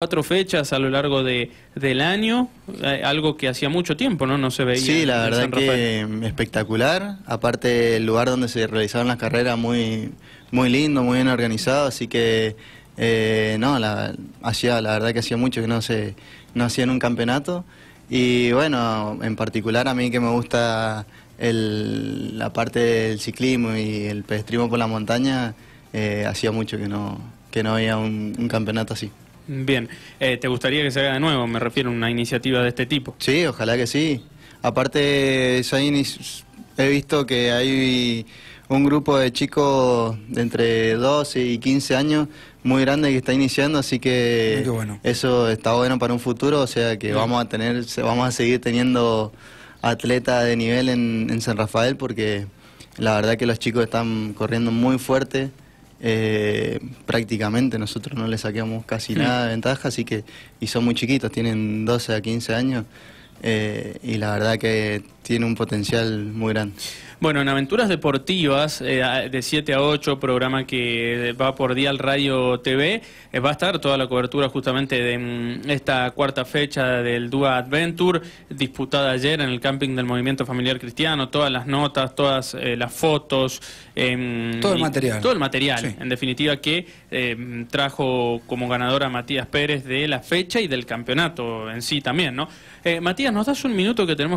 cuatro fechas a lo largo de, del año, eh, algo que hacía mucho tiempo, ¿no? No se veía. Sí, la verdad que espectacular. Aparte, el lugar donde se realizaron las carreras muy, muy lindo, muy bien organizado, así que eh, no, la, hacía, la verdad que hacía mucho que no se no hacían un campeonato. Y bueno, en particular a mí que me gusta el, la parte del ciclismo y el pedestrismo por la montaña, eh, hacía mucho que no, que no había un campeonato así. Bien, eh, ¿te gustaría que se haga de nuevo? Me refiero a una iniciativa de este tipo. Sí, ojalá que sí. Aparte, he visto que hay un grupo de chicos de entre 12 y 15 años muy grande que está iniciando, así que bueno. eso está bueno para un futuro, o sea que vamos a tener, vamos a seguir teniendo atletas de nivel en, en San Rafael porque la verdad que los chicos están corriendo muy fuerte. Eh, prácticamente nosotros no le saqueamos casi hmm. nada de ventaja, así que, y son muy chiquitos, tienen 12 a 15 años, eh, y la verdad que tiene un potencial muy grande. Bueno, en Aventuras Deportivas, eh, de 7 a 8, programa que va por día al Radio TV, eh, va a estar toda la cobertura justamente de mm, esta cuarta fecha del Dua Adventure, disputada ayer en el camping del Movimiento Familiar Cristiano, todas las notas, todas eh, las fotos. Em, todo el material. Todo el material, en definitiva, que em, trajo como ganadora Matías Pérez de la fecha y del campeonato en sí también, ¿no? Matías, ¿nos das un minuto que tenemos que...